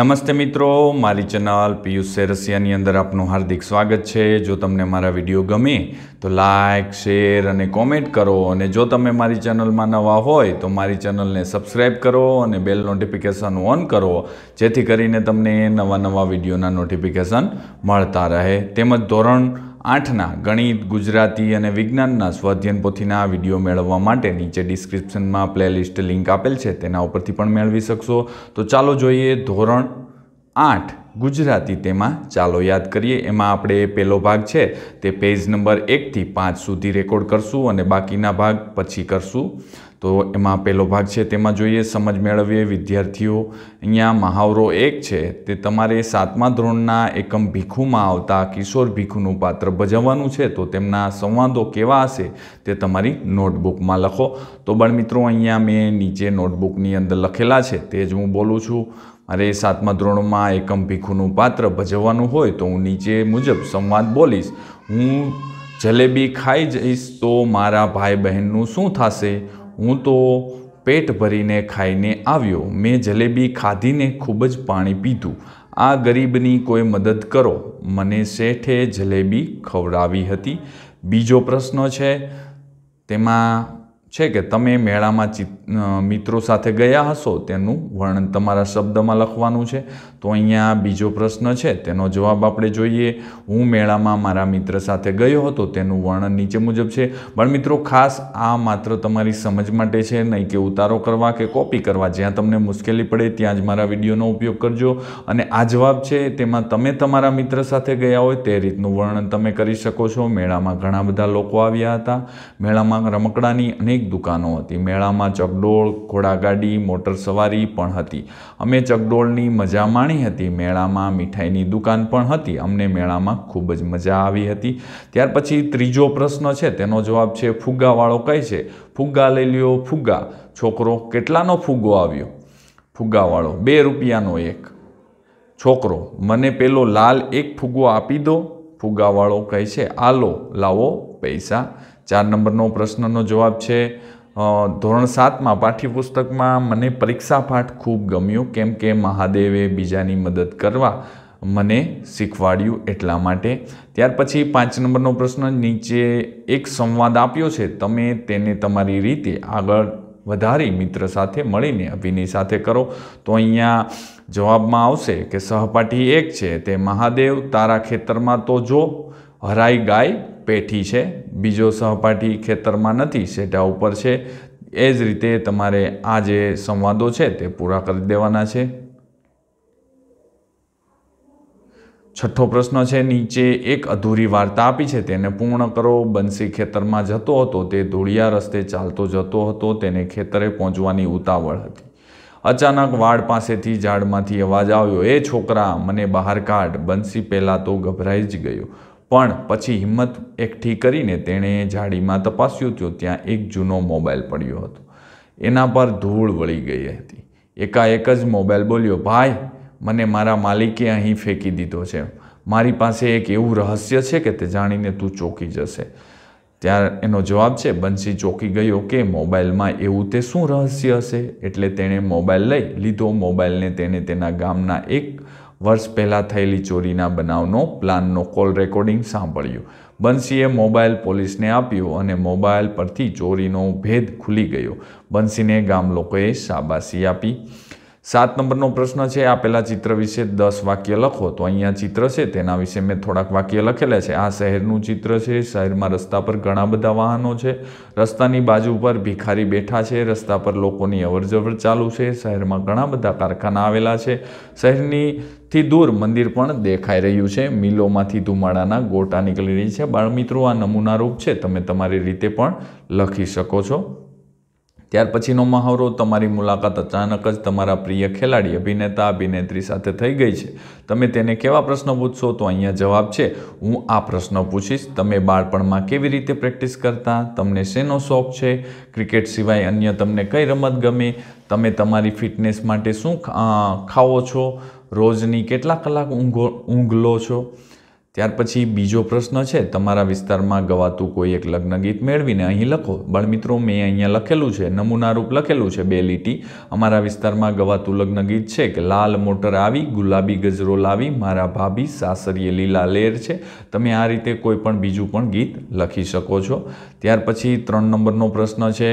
નમસ્તે મિત્રો મારી ચેનલ પિયુષ સેરસિયાની અંદર આપનું હાર્દિક સ્વાગત છે જો તમને મારા વિડીયો ગમે તો લાઇક શેર અને કોમેન્ટ કરો અને જો તમે મારી ચેનલમાં નવા હોય તો મારી ચેનલને સબસ્ક્રાઈબ કરો અને બેલ નોટિફિકેશન ઓન કરો જેથી કરીને તમને નવા નવા વિડીયોના નોટિફિકેશન મળતા રહે તેમજ ધોરણ આઠના ગણિત ગુજરાતી અને વિજ્ઞાનના સ્વાધ્યન પોથીના વિડીયો મેળવવા માટે નીચે ડિસ્ક્રિપ્શનમાં પ્લેલિસ્ટ લિંક આપેલ છે તેના ઉપરથી પણ મેળવી શકશો તો ચાલો જોઈએ ધોરણ આઠ ગુજરાતી તેમાં ચાલો યાદ કરીએ એમાં આપણે પહેલો ભાગ છે તે પેજ નંબર એકથી પાંચ સુધી રેકોર્ડ કરશું અને બાકીના ભાગ પછી કરશું તો એમાં પહેલો ભાગ છે તેમાં જોઈએ સમજ મેળવીએ વિદ્યાર્થીઓ અહીંયા મહાવરો એક છે તે તમારે સાતમા ધોરણના એકમ ભીખુમાં આવતા કિશોર ભીખુનું પાત્ર ભજવવાનું છે તો તેમના સંવાદો કેવા હશે તે તમારી નોટબુકમાં લખો તો બળ મિત્રો અહીંયા મેં નીચે નોટબુકની અંદર લખેલા છે તે જ હું બોલું છું અરે સાતમા ધોરણમાં એકમ ભીખુનું પાત્ર ભજવવાનું હોય તો હું નીચે મુજબ સંવાદ બોલીશ હું જલેબી ખાઈ જઈશ તો મારા ભાઈ બહેનનું શું થશે હું તો પેટ ભરીને ખાઈને આવ્યો મેં જલેબી ખાધીને ખૂબ જ પાણી પીધું આ ગરીબની કોઈ મદદ કરો મને શેઠે જલેબી ખવડાવી હતી બીજો પ્રશ્ન છે તેમાં છે કે તમે મેળામાં ચિત મિત્રો સાથે ગયા હશો તેનું વર્ણન તમારા શબ્દમાં લખવાનું છે તો અહીંયા બીજો પ્રશ્ન છે તેનો જવાબ આપણે જોઈએ હું મેળામાં મારા મિત્ર સાથે ગયો હતો તેનું વર્ણન નીચે મુજબ છે પણ મિત્રો ખાસ આ માત્ર તમારી સમજ માટે છે નહીં કે ઉતારો કરવા કે કોપી કરવા જ્યાં તમને મુશ્કેલી પડે ત્યાં જ મારા વિડીયોનો ઉપયોગ કરજો અને આ જવાબ છે તેમાં તમે તમારા મિત્ર સાથે ગયા હોય તે રીતનું વર્ણન તમે કરી શકો છો મેળામાં ઘણા બધા લોકો આવ્યા હતા મેળામાં રમકડાની અનેક કેટલીક દુકાનો હતી મેળામાં ચગડોળ ઘોડાગાડી મોટર સવારી પણ હતી અમે ચગડોળની મજા માણી હતી મેળામાં મીઠાઈની દુકાન પણ હતી અમને મેળામાં ખૂબ જ મજા આવી હતી ત્યાર પછી ત્રીજો પ્રશ્ન છે તેનો જવાબ છે ફુગ્ગાવાળો કહે છે ફુગ્ગા લઈ લ્યો ફુગ્ગા છોકરો કેટલાનો ફુગ્ગો આવ્યો ફુગ્ગાવાળો બે રૂપિયાનો એક છોકરો મને પેલો લાલ એક ફુગ્ગો આપી દો ફુગ્ગાવાળો કહે છે આ લો લાવો પૈસા ચાર નંબરનો પ્રશ્નનો જવાબ છે ધોરણ સાતમાં પાઠ્યપુસ્તકમાં મને પરીક્ષા પાઠ ખૂબ ગમ્યું કેમ કે મહાદેવે બીજાની મદદ કરવા મને શીખવાડ્યું એટલા માટે ત્યાર પછી પાંચ નંબરનો પ્રશ્ન નીચે એક સંવાદ આપ્યો છે તમે તેને તમારી રીતે આગળ વધારી મિત્ર સાથે મળીને અભિનય સાથે કરો તો અહીંયા જવાબમાં આવશે કે સહપાઠી એક છે તે મહાદેવ તારા ખેતરમાં તો જો હરાઈ ગાય પેઠી છે બીજો સહપાઠી ખેતરમાં નથી સેટા ઉપર છે એ જ રીતે તમારે આ જે સંવાદો છે તે પૂરા કરી દેવાના છે છઠ્ઠો પ્રશ્ન છે નીચે એક અધૂરી વાર્તા આપી છે તેને પૂર્ણ કરો બંસી ખેતરમાં જતો હતો તે ધૂળિયા રસ્તે ચાલતો જતો હતો તેને ખેતરે પહોંચવાની ઉતાવળ હતી અચાનક વાડ પાસેથી ઝાડમાંથી અવાજ આવ્યો એ છોકરા મને બહાર કાઢ બંસી પહેલાં તો ગભરાઈ જ ગયો પણ પછી હિંમત એકઠી કરીને તેણે ઝાડીમાં તપાસ્યું તો ત્યાં એક જૂનો મોબાઈલ પડ્યો હતો એના પર ધૂળ વળી ગઈ હતી એકાએક જ મોબાઈલ બોલ્યો ભાઈ મને મારા માલિકે અહીં ફેંકી દીધો છે મારી પાસે એક એવું રહસ્ય છે કે તે જાણીને તું ચોંકી જશે ત્યારે એનો જવાબ છે બંસી ચોંકી ગયો કે મોબાઈલમાં એવું તે શું રહસ્ય હશે એટલે તેણે મોબાઈલ લઈ લીધો મોબાઈલને તેણે તેના ગામના એક વર્ષ પહેલાં થયેલી ચોરીના બનાવનો પ્લાનનો કોલ રેકોર્ડિંગ સાંભળ્યું બંસીએ મોબાઈલ પોલીસને આપ્યો અને મોબાઈલ પરથી ચોરીનો ભેદ ખુલી ગયો બંસીને ગામ લોકોએ શાબાશી આપી સાત નંબરનો પ્રશ્ન છે આપેલા ચિત્ર વિશે દસ વાક્ય લખો તો અહીંયા ચિત્ર છે તેના વિશે મેં થોડાક વાક્ય લખેલા છે આ શહેરનું ચિત્ર છે શહેરમાં રસ્તા પર ઘણા બધા વાહનો છે રસ્તાની બાજુ પર ભિખારી બેઠા છે રસ્તા પર લોકોની અવરજવર ચાલુ છે શહેરમાં ઘણા બધા કારખાના આવેલા છે શહેરનીથી દૂર મંદિર પણ દેખાઈ રહ્યું છે મિલોમાંથી ધુમાડાના ગોટા નીકળી રહી છે બાળમિત્રો આ નમૂનારૂપ છે તમે તમારી રીતે પણ લખી શકો છો ત્યાર પછીનો મહાવરો તમારી મુલાકાત અચાનક જ તમારા પ્રિય ખેલાડી અભિનેતા અભિનેત્રી સાથે થઈ ગઈ છે તમે તેને કેવા પ્રશ્નો પૂછશો તો અહીંયા જવાબ છે હું આ પ્રશ્ન પૂછીશ તમે બાળપણમાં કેવી રીતે પ્રેક્ટિસ કરતા તમને શેનો શોખ છે ક્રિકેટ સિવાય અન્ય તમને કઈ રમત ગમે તમે તમારી ફિટનેસ માટે શું ખાઓ છો રોજની કેટલા કલાક ઊંઘો ઊંઘ લો છો ત્યાર પછી બીજો પ્રશ્ન છે તમારા વિસ્તારમાં ગવાતું કોઈ એક લગ્ન ગીત મેળવીને અહીં લખો બાળમિત્રો મેં અહીંયા લખેલું છે નમૂનારૂપ લખેલું છે બે લીટી અમારા વિસ્તારમાં ગવાતું લગ્ન ગીત છે કે લાલ મોટર આવી ગુલાબી ગજરો લાવી મારા ભાભી સાસરીએ લીલા લેર છે તમે આ રીતે કોઈ પણ બીજું પણ ગીત લખી શકો છો ત્યાર પછી ત્રણ નંબરનો પ્રશ્ન છે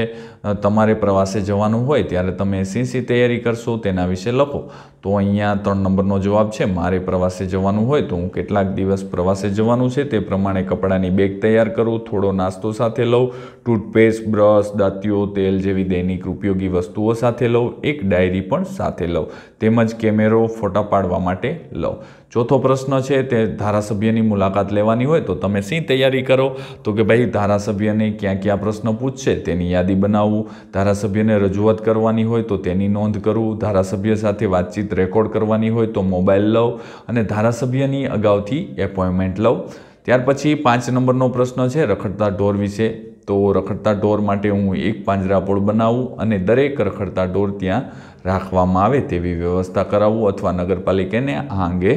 તમારે પ્રવાસે જવાનું હોય ત્યારે તમે સીસી તૈયારી કરશો તેના વિશે લખો તો અહીંયા ત્રણ નંબરનો જવાબ છે મારે પ્રવાસે જવાનું હોય તો હું કેટલાક દિવસ પ્રવાસે જવાનું છે તે પ્રમાણે કપડાંની બેગ તૈયાર કરું થોડો નાસ્તો સાથે લઉં ટૂથપેસ્ટ બ્રશ દાંતિયો તેલ જેવી દૈનિક ઉપયોગી વસ્તુઓ સાથે લઉં એક ડાયરી પણ સાથે લઉં તેમજ કેમેરો ફોટા પાડવા માટે લઉં ચોથો પ્રશ્ન છે તે ધારાસભ્યની મુલાકાત લેવાની હોય તો તમે શી તૈયારી કરો તો કે ભાઈ ધારાસભ્યને ક્યાં ક્યાં પ્રશ્ન પૂછશે તેની યાદી બનાવવું ધારાસભ્યને રજૂઆત કરવાની હોય તો તેની નોંધ કરવું ધારાસભ્ય સાથે વાતચીત રેકોર્ડ કરવાની હોય તો મોબાઈલ લવ અને ધારાસભ્યની અગાઉથી એપોઇન્ટમેન્ટ લઉં ત્યાર પછી પાંચ નંબરનો પ્રશ્ન છે રખડતા ઢોર વિશે તો રખડતા ઢોર માટે હું એક પાંજરાપોળ બનાવું અને દરેક રખડતા ઢોર ત્યાં રાખવામાં આવે તેવી વ્યવસ્થા કરાવું અથવા નગરપાલિકાને આ અંગે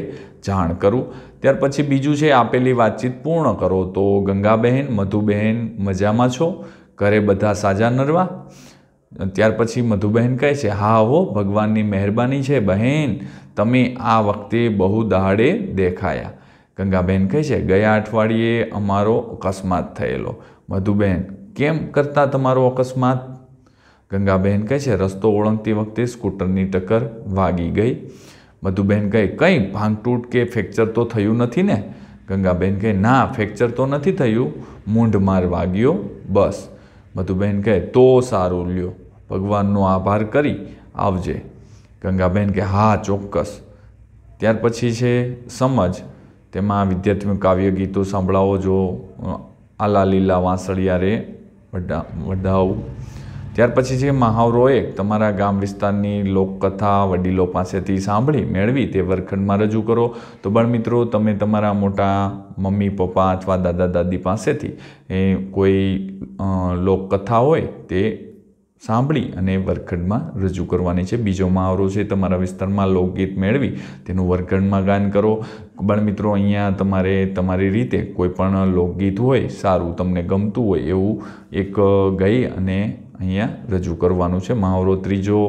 જાણ કરું ત્યાર પછી બીજું છે આપેલી વાતચીત પૂર્ણ કરો તો ગંગાબહેન મધુબહેન મજામાં છો ઘરે બધા સાજા નરવા ત્યાર પછી મધુબહેન કહે છે હા હો ભગવાનની મહેરબાની છે બહેન તમે આ વખતે બહુ દહાડે દેખાયા ગંગાબહેન કહે છે ગયા અઠવાડિયે અમારો અકસ્માત થયેલો મધુબેન કેમ કરતા તમારો અકસ્માત ગંગાબહેન કહે છે રસ્તો ઓળંગતી વખતે સ્કૂટરની ટક્કર વાગી ગઈ મધુબેન કહે કંઈ ભાંગતૂટ કે ફ્રેક્ચર તો થયું નથી ને ગંગાબેન કહે ના ફ્રેક્ચર તો નથી થયું મૂંઢ માર વાગ્યો બસ મધુબેન કહે તો સારું લ્યો ભગવાનનો આભાર કરી આવજે ગંગાબહેન કે હા ચોક્કસ ત્યાર પછી છે સમજ તેમાં વિદ્યાર્થીઓ કાવ્ય ગીતો સાંભળાવો જો આલા લીલા વાંસળિયા રે વડા ત્યાર પછી જે મહાવરોએ તમારા ગામ વિસ્તારની લોકકથા વડીલો પાસેથી સાંભળી મેળવી તે વર્ગખંડમાં રજૂ કરો તો મિત્રો તમે તમારા મોટા મમ્મી પપ્પા અથવા દાદા દાદી પાસેથી એ કોઈ લોકકથા હોય તે સાંભળી અને વર્ગખંડમાં રજૂ કરવાની છે બીજો મહાવરો છે તમારા વિસ્તારમાં લોકગીત મેળવી તેનું વર્ગખંડમાં ગાયન કરો બાળ મિત્રો અહીંયા તમારે તમારી રીતે કોઈ પણ લોકગીત હોય સારું તમને ગમતું હોય એવું એક ગઈ અને અહીંયા રજૂ કરવાનું છે મહાવરો ત્રીજો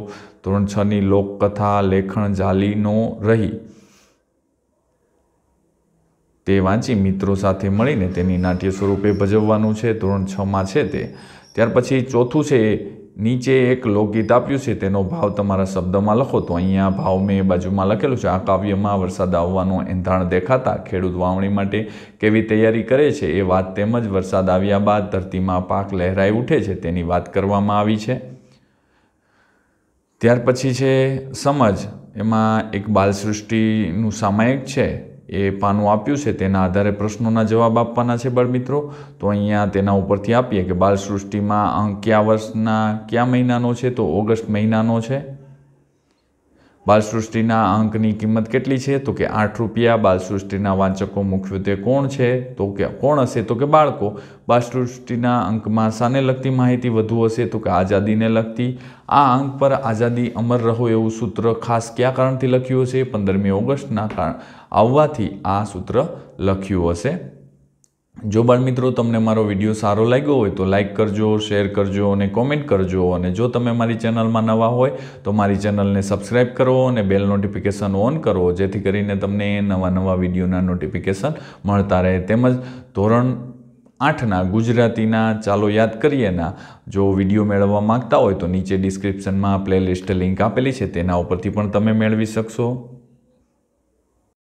ધોરણ છની લોકકથા લેખણ જાલીનો રહી તે વાંચી મિત્રો સાથે મળીને તેની નાટ્ય સ્વરૂપે ભજવવાનું છે ધોરણ છમાં છે તે ત્યાર પછી ચોથું છે નીચે એક લોકગીત આપ્યું છે તેનો ભાવ તમારા શબ્દમાં લખો તો અહીંયા ભાવ મેં બાજુમાં લખેલું છે આ કાવ્યમાં વરસાદ આવવાનું એંધાણ દેખાતા ખેડૂત વાવણી માટે કેવી તૈયારી કરે છે એ વાત તેમજ વરસાદ આવ્યા બાદ ધરતીમાં પાક લહેરાઈ ઉઠે છે તેની વાત કરવામાં આવી છે ત્યાર પછી છે સમજ એમાં એક બાલસૃષ્ટિનું સામાયિક છે એ પાનું આપ્યું છે તેના આધારે પ્રશ્નોના જવાબ આપવાના છે બાળમિત્રો તો અહીંયા તેના ઉપરથી આપીએ કે બાળસૃષ્ટિમાં કયા વર્ષના કયા મહિનાનો છે તો ઓગસ્ટ મહિનાનો છે બાલસૃષ્ટિના અંકની કિંમત કેટલી છે તો કે આઠ રૂપિયા બાલસૃષ્ટિના વાંચકો મુખ્યત્વે કોણ છે તો કે કોણ હશે તો કે બાળકો બાલસૃષ્ટિના અંકમાં શાને લગતી માહિતી વધુ હશે તો કે આઝાદીને લગતી આ અંક પર આઝાદી અમર રહો એવું સૂત્ર ખાસ કયા કારણથી લખ્યું હશે પંદરમી ઓગસ્ટના કારણ આવવાથી આ સૂત્ર લખ્યું હશે જો બાળમિત્રો તમને મારો વિડીયો સારો લાગ્યો હોય તો લાઇક કરજો શેર કરજો અને કોમેન્ટ કરજો અને જો તમે મારી ચેનલમાં નવા હોય તો મારી ચેનલને સબસ્ક્રાઈબ કરો અને બેલ નોટિફિકેશન ઓન કરો જેથી કરીને તમને નવા નવા વિડીયોના નોટિફિકેશન મળતા રહે તેમજ ધોરણ આઠના ગુજરાતીના ચાલો યાદ કરીએના જો વિડીયો મેળવવા માગતા હોય તો નીચે ડિસ્ક્રિપ્શનમાં પ્લેલિસ્ટ લિંક આપેલી છે તેના ઉપરથી પણ તમે મેળવી શકશો